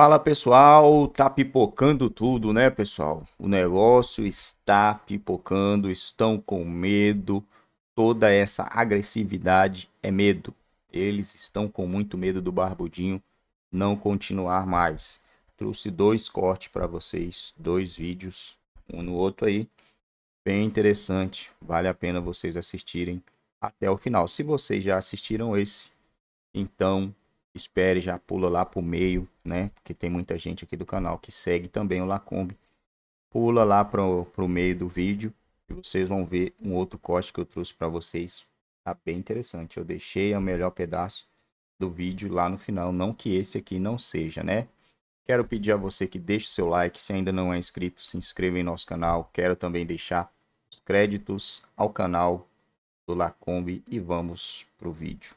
Fala pessoal, tá pipocando tudo, né, pessoal? O negócio está pipocando, estão com medo. Toda essa agressividade é medo. Eles estão com muito medo do Barbudinho não continuar mais. Trouxe dois cortes para vocês, dois vídeos, um no outro aí. Bem interessante, vale a pena vocês assistirem até o final. Se vocês já assistiram esse, então espere, já pula lá pro meio, né? Porque tem muita gente aqui do canal que segue também o Lacombe. Pula lá pro, pro meio do vídeo e vocês vão ver um outro corte que eu trouxe para vocês. Tá bem interessante. Eu deixei o melhor pedaço do vídeo lá no final. Não que esse aqui não seja, né? Quero pedir a você que deixe o seu like. Se ainda não é inscrito, se inscreva em nosso canal. Quero também deixar os créditos ao canal do Lacombe e vamos pro vídeo.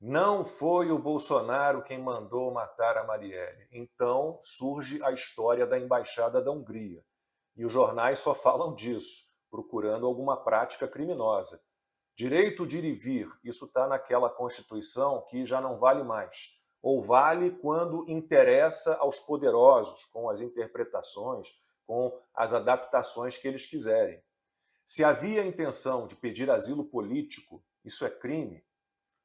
Não foi o Bolsonaro quem mandou matar a Marielle. Então surge a história da embaixada da Hungria. E os jornais só falam disso, procurando alguma prática criminosa. Direito de ir e vir, isso está naquela Constituição que já não vale mais. Ou vale quando interessa aos poderosos, com as interpretações, com as adaptações que eles quiserem. Se havia intenção de pedir asilo político, isso é crime,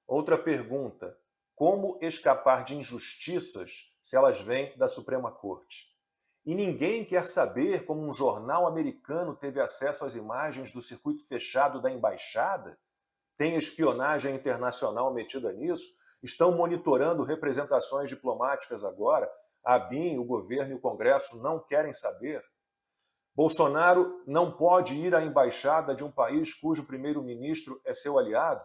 Outra pergunta: como escapar de injustiças se elas vêm da Suprema Corte? E ninguém quer saber como um jornal americano teve acesso às imagens do circuito fechado da embaixada? Tem espionagem internacional metida nisso? Estão monitorando representações diplomáticas agora? A BIM, o governo e o Congresso não querem saber? Bolsonaro não pode ir à embaixada de um país cujo primeiro-ministro é seu aliado?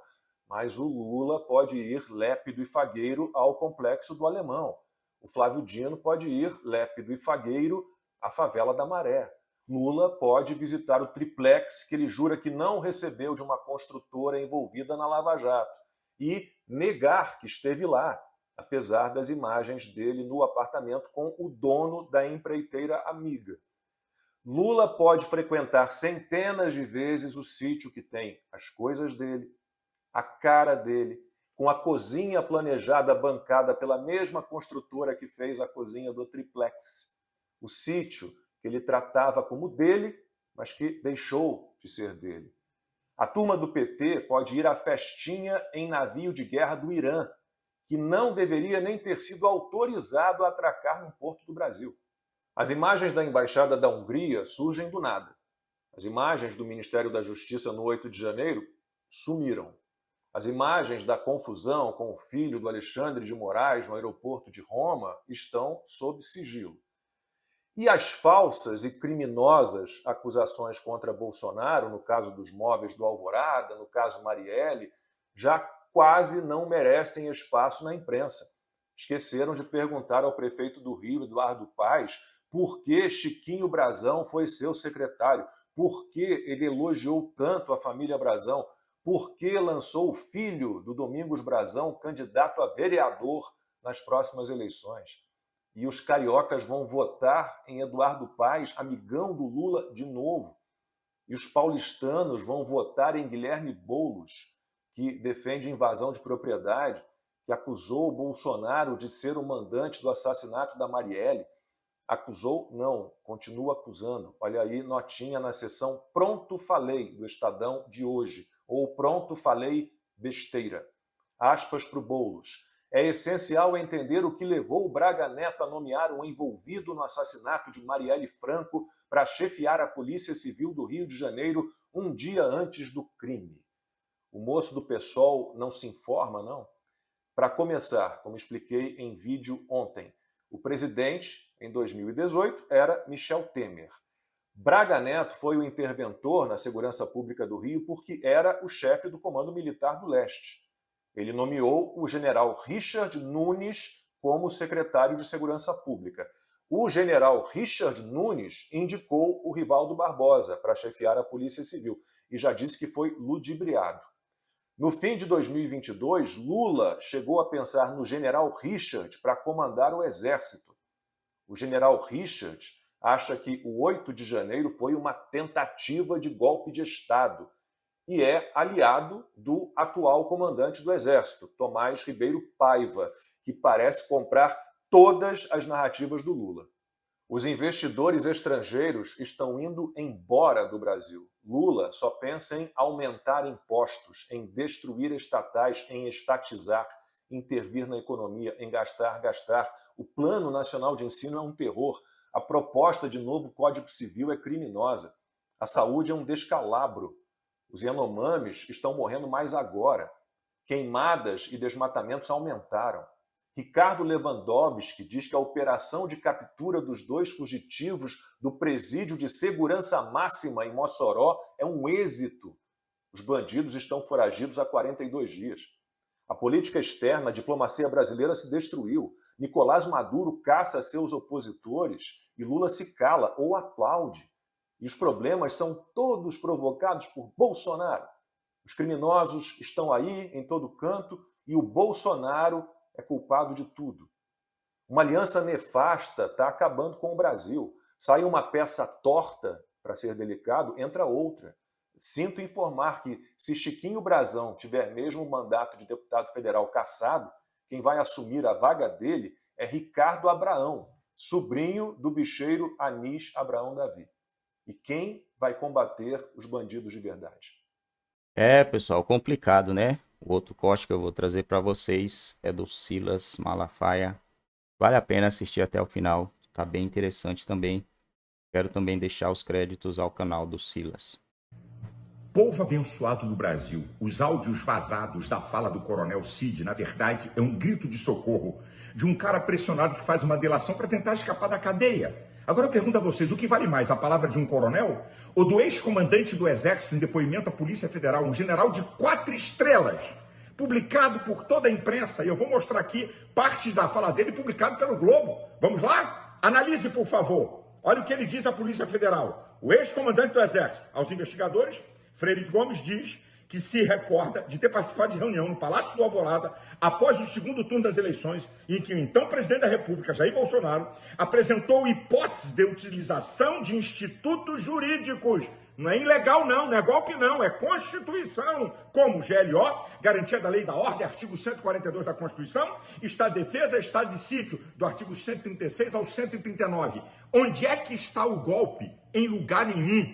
mas o Lula pode ir lépido e fagueiro ao complexo do Alemão. O Flávio Dino pode ir lépido e fagueiro à favela da Maré. Lula pode visitar o triplex que ele jura que não recebeu de uma construtora envolvida na Lava Jato e negar que esteve lá, apesar das imagens dele no apartamento com o dono da empreiteira amiga. Lula pode frequentar centenas de vezes o sítio que tem as coisas dele, a cara dele, com a cozinha planejada, bancada pela mesma construtora que fez a cozinha do triplex. O sítio que ele tratava como dele, mas que deixou de ser dele. A turma do PT pode ir à festinha em navio de guerra do Irã, que não deveria nem ter sido autorizado a atracar no porto do Brasil. As imagens da embaixada da Hungria surgem do nada. As imagens do Ministério da Justiça no 8 de janeiro sumiram. As imagens da confusão com o filho do Alexandre de Moraes no aeroporto de Roma estão sob sigilo. E as falsas e criminosas acusações contra Bolsonaro, no caso dos móveis do Alvorada, no caso Marielle, já quase não merecem espaço na imprensa. Esqueceram de perguntar ao prefeito do Rio, Eduardo Paes, por que Chiquinho Brazão foi seu secretário, por que ele elogiou tanto a família Brazão, porque lançou o filho do Domingos Brazão, candidato a vereador nas próximas eleições. E os cariocas vão votar em Eduardo Paes, amigão do Lula, de novo. E os paulistanos vão votar em Guilherme Boulos, que defende invasão de propriedade, que acusou o Bolsonaro de ser o mandante do assassinato da Marielle. Acusou? Não, continua acusando. Olha aí, notinha na sessão Pronto Falei, do Estadão de hoje ou pronto, falei besteira. Aspas para o Boulos. É essencial entender o que levou o Braga Neto a nomear um envolvido no assassinato de Marielle Franco para chefiar a Polícia Civil do Rio de Janeiro um dia antes do crime. O moço do PSOL não se informa, não? Para começar, como expliquei em vídeo ontem, o presidente, em 2018, era Michel Temer. Braga Neto foi o interventor na segurança pública do Rio porque era o chefe do Comando Militar do Leste. Ele nomeou o general Richard Nunes como secretário de Segurança Pública. O general Richard Nunes indicou o Rivaldo Barbosa para chefiar a Polícia Civil e já disse que foi ludibriado. No fim de 2022, Lula chegou a pensar no general Richard para comandar o Exército. O general Richard acha que o 8 de janeiro foi uma tentativa de golpe de Estado e é aliado do atual comandante do Exército, Tomás Ribeiro Paiva, que parece comprar todas as narrativas do Lula. Os investidores estrangeiros estão indo embora do Brasil. Lula só pensa em aumentar impostos, em destruir estatais, em estatizar, intervir na economia, em gastar, gastar. O Plano Nacional de Ensino é um terror. A proposta de novo Código Civil é criminosa. A saúde é um descalabro. Os Yanomamis estão morrendo mais agora. Queimadas e desmatamentos aumentaram. Ricardo Lewandowski diz que a operação de captura dos dois fugitivos do presídio de segurança máxima em Mossoró é um êxito. Os bandidos estão foragidos há 42 dias. A política externa, a diplomacia brasileira se destruiu. Nicolás Maduro caça seus opositores e Lula se cala ou aplaude. E os problemas são todos provocados por Bolsonaro. Os criminosos estão aí em todo canto e o Bolsonaro é culpado de tudo. Uma aliança nefasta está acabando com o Brasil. Sai uma peça torta, para ser delicado, entra outra. Sinto informar que, se Chiquinho Brazão tiver mesmo o mandato de deputado federal cassado, quem vai assumir a vaga dele é Ricardo Abraão, sobrinho do bicheiro Anis Abraão Davi. E quem vai combater os bandidos de verdade? É, pessoal, complicado, né? O outro corte que eu vou trazer para vocês é do Silas Malafaia. Vale a pena assistir até o final, tá bem interessante também. Quero também deixar os créditos ao canal do Silas povo abençoado do Brasil, os áudios vazados da fala do coronel Cid, na verdade, é um grito de socorro de um cara pressionado que faz uma delação para tentar escapar da cadeia. Agora eu pergunto a vocês, o que vale mais, a palavra de um coronel ou do ex-comandante do Exército em depoimento à Polícia Federal, um general de quatro estrelas, publicado por toda a imprensa, e eu vou mostrar aqui partes da fala dele publicado pelo Globo. Vamos lá? Analise, por favor. Olha o que ele diz à Polícia Federal. O ex-comandante do Exército aos investigadores Freires Gomes diz que se recorda de ter participado de reunião no Palácio do Alvorada após o segundo turno das eleições, em que o então presidente da República, Jair Bolsonaro, apresentou hipótese de utilização de institutos jurídicos. Não é ilegal, não, não é golpe, não, é Constituição. Como GLO, garantia da lei da ordem, artigo 142 da Constituição, está de defesa, está de sítio, do artigo 136 ao 139. Onde é que está o golpe? Em lugar nenhum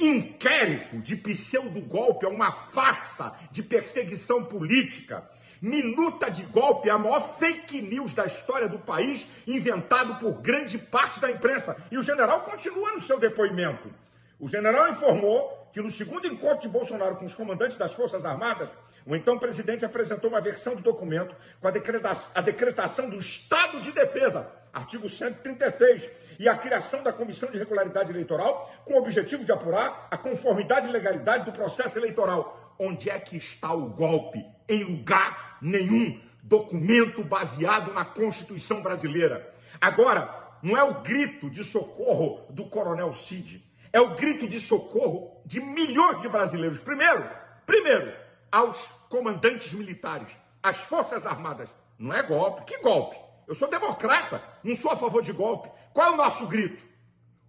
inquérito de pseudo-golpe é uma farsa de perseguição política. Minuta de golpe é a maior fake news da história do país, inventado por grande parte da imprensa. E o general continua no seu depoimento. O general informou que no segundo encontro de Bolsonaro com os comandantes das Forças Armadas, o então presidente apresentou uma versão do documento com a, decretação, a decretação do estado de defesa, artigo 136, e a criação da Comissão de Regularidade Eleitoral com o objetivo de apurar a conformidade e legalidade do processo eleitoral. Onde é que está o golpe? Em lugar nenhum. Documento baseado na Constituição brasileira. Agora, não é o grito de socorro do Coronel Cid, é o grito de socorro de milhões de brasileiros. Primeiro, primeiro, aos comandantes militares, as Forças Armadas. Não é golpe. Que golpe? Eu sou democrata, não sou a favor de golpe. Qual é o nosso grito?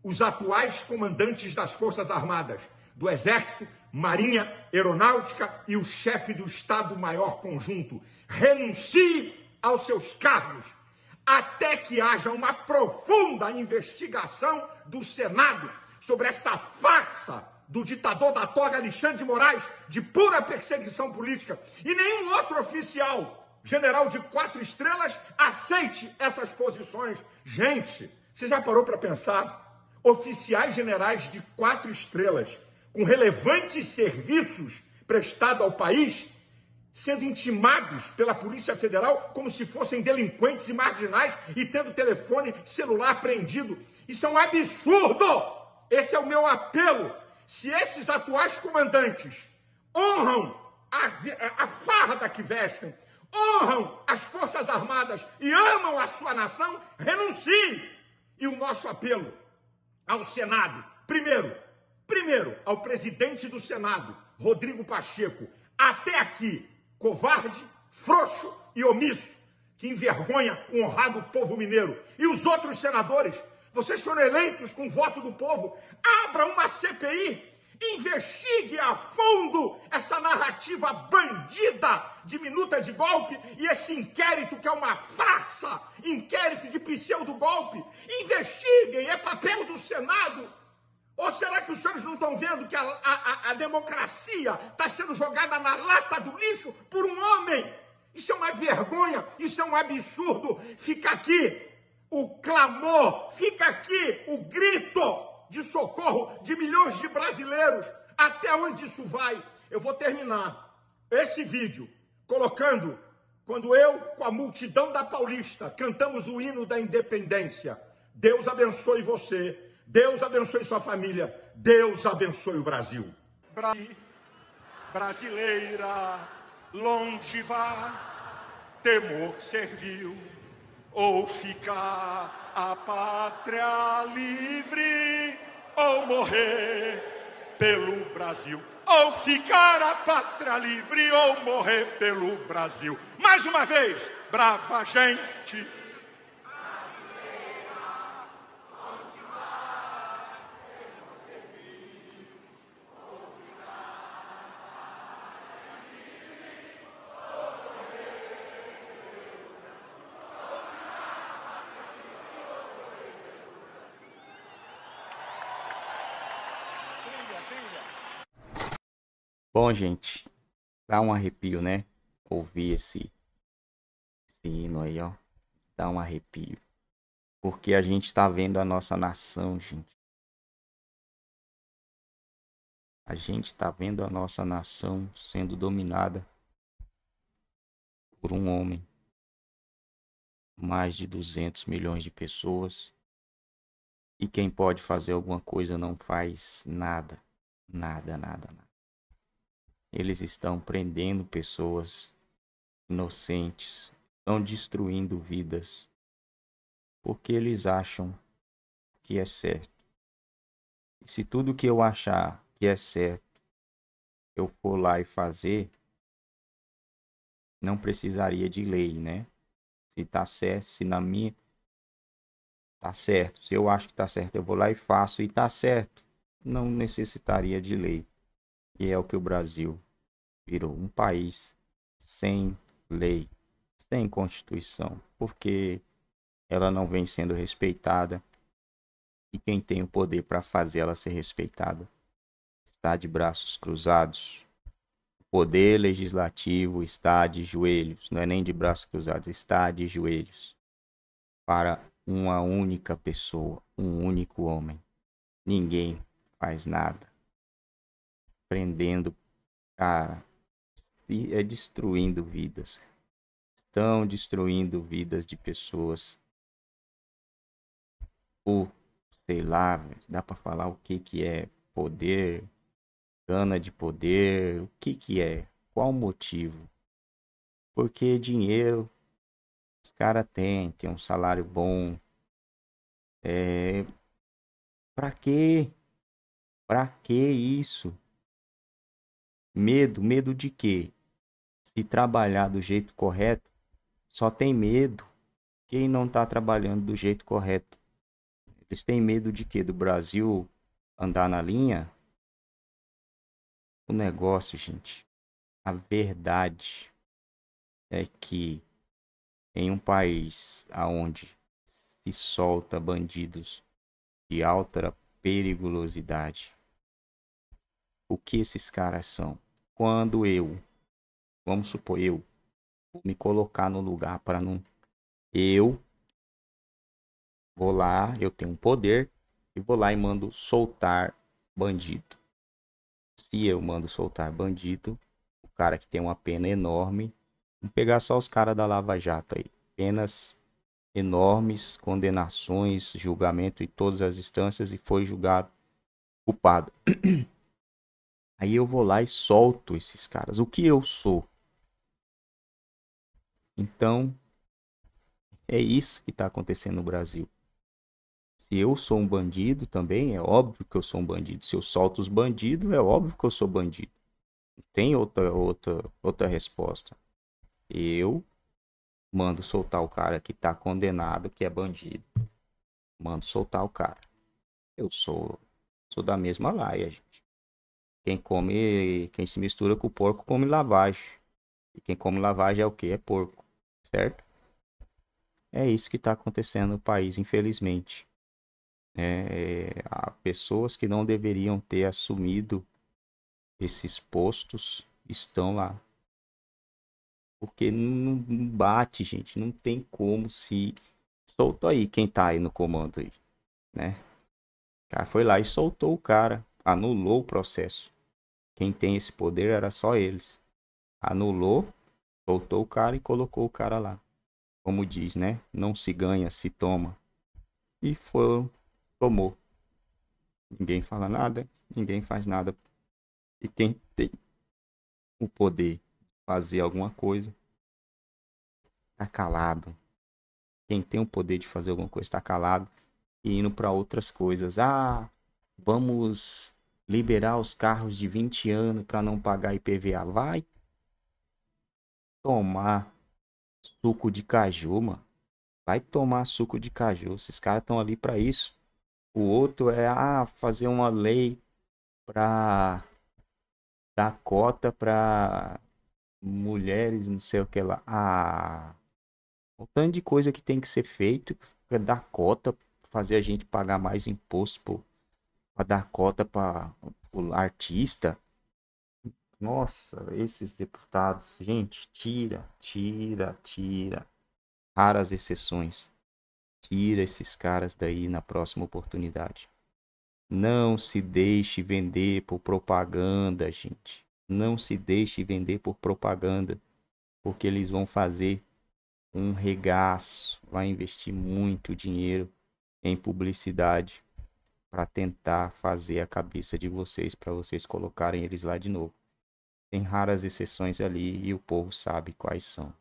Os atuais comandantes das Forças Armadas, do Exército, Marinha, Aeronáutica e o chefe do Estado-Maior Conjunto renuncie aos seus cargos até que haja uma profunda investigação do Senado sobre essa farsa do ditador da toga Alexandre de Moraes de pura perseguição política e nenhum outro oficial general de quatro estrelas aceite essas posições. Gente, você já parou para pensar? Oficiais generais de quatro estrelas com relevantes serviços prestados ao país sendo intimados pela Polícia Federal como se fossem delinquentes e marginais e tendo telefone celular apreendido. Isso é um absurdo! Esse é o meu apelo se esses atuais comandantes honram a, a farda que vestem, honram as Forças Armadas e amam a sua nação, renuncie. E o nosso apelo ao Senado, primeiro, primeiro ao presidente do Senado, Rodrigo Pacheco, até aqui, covarde, frouxo e omisso, que envergonha o honrado povo mineiro. E os outros senadores vocês foram eleitos com voto do povo. Abra uma CPI. Investigue a fundo essa narrativa bandida diminuta de golpe e esse inquérito que é uma farsa, inquérito de pseudo-golpe. Investiguem, é papel do Senado. Ou será que os senhores não estão vendo que a, a, a democracia está sendo jogada na lata do lixo por um homem? Isso é uma vergonha, isso é um absurdo. Fica aqui o clamor, fica aqui o grito de socorro de milhões de brasileiros. Até onde isso vai? Eu vou terminar esse vídeo colocando quando eu, com a multidão da Paulista, cantamos o hino da independência. Deus abençoe você, Deus abençoe sua família, Deus abençoe o Brasil. Bra brasileira, longe vá, temor serviu. Ou ficar a pátria livre, ou morrer pelo Brasil. Ou ficar a pátria livre, ou morrer pelo Brasil. Mais uma vez, brava gente. Bom, gente, dá um arrepio, né? Ouvir esse, sino hino aí, ó. Dá um arrepio. Porque a gente tá vendo a nossa nação, gente. A gente tá vendo a nossa nação sendo dominada por um homem. Mais de 200 milhões de pessoas. E quem pode fazer alguma coisa não faz nada. Nada, nada, nada. Eles estão prendendo pessoas inocentes, estão destruindo vidas, porque eles acham que é certo. E se tudo que eu achar que é certo eu for lá e fazer, não precisaria de lei, né? Se tá certo, se na minha tá certo, se eu acho que tá certo, eu vou lá e faço e tá certo, não necessitaria de lei. E é o que o Brasil virou um país sem lei, sem constituição, porque ela não vem sendo respeitada e quem tem o poder para fazer ela ser respeitada está de braços cruzados. O poder legislativo está de joelhos, não é nem de braços cruzados, está de joelhos para uma única pessoa, um único homem. Ninguém faz nada prendendo, cara, e é destruindo vidas. Estão destruindo vidas de pessoas. Por, sei lá, dá para falar o que que é poder, gana de poder, o que que é, qual o motivo? Porque dinheiro os caras têm, tem um salário bom. É, pra quê? Pra que isso? Medo, medo de quê? Se trabalhar do jeito correto, só tem medo quem não está trabalhando do jeito correto. Eles têm medo de quê? Do Brasil andar na linha? O negócio, gente, a verdade é que em um país aonde se solta bandidos de alta periculosidade, o que esses caras são? quando eu, vamos supor, eu vou me colocar no lugar para não. Eu vou lá, eu tenho um poder e vou lá e mando soltar bandido. Se eu mando soltar bandido, o cara que tem uma pena enorme, vamos pegar só os caras da Lava Jato aí, penas enormes, condenações, julgamento em todas as instâncias e foi julgado culpado. Aí eu vou lá e solto esses caras. O que eu sou? Então, é isso que está acontecendo no Brasil. Se eu sou um bandido também, é óbvio que eu sou um bandido. Se eu solto os bandidos, é óbvio que eu sou bandido. Não tem outra, outra, outra resposta. Eu mando soltar o cara que está condenado, que é bandido. Mando soltar o cara. Eu sou, sou da mesma laia, gente. Quem come, quem se mistura com o porco come lavagem. E quem come lavagem é o que? É porco, certo? É isso que está acontecendo no país, infelizmente. É, há pessoas que não deveriam ter assumido esses postos estão lá. Porque não bate, gente. Não tem como se. Soltou aí quem tá aí no comando aí. Né? O cara foi lá e soltou o cara. Anulou o processo. Quem tem esse poder era só eles. Anulou, soltou o cara e colocou o cara lá. Como diz, né? Não se ganha, se toma. E foi, tomou. Ninguém fala nada, ninguém faz nada. E quem tem o poder de fazer alguma coisa tá calado. Quem tem o poder de fazer alguma coisa tá calado e indo para outras coisas. Ah, vamos liberar os carros de 20 anos para não pagar IPVA. Vai tomar suco de caju, mano. Vai tomar suco de caju. Esses caras estão ali para isso. O outro é ah, fazer uma lei para dar cota para mulheres, não sei o que lá. Ah, um tanto de coisa que tem que ser feito para dar cota, fazer a gente pagar mais imposto, pô para dar cota para o artista. Nossa, esses deputados, gente, tira, tira, tira. Raras exceções. Tira esses caras daí na próxima oportunidade. Não se deixe vender por propaganda, gente. Não se deixe vender por propaganda, porque eles vão fazer um regaço, vai investir muito dinheiro em publicidade para tentar fazer a cabeça de vocês para vocês colocarem eles lá de novo. Tem raras exceções ali e o povo sabe quais são.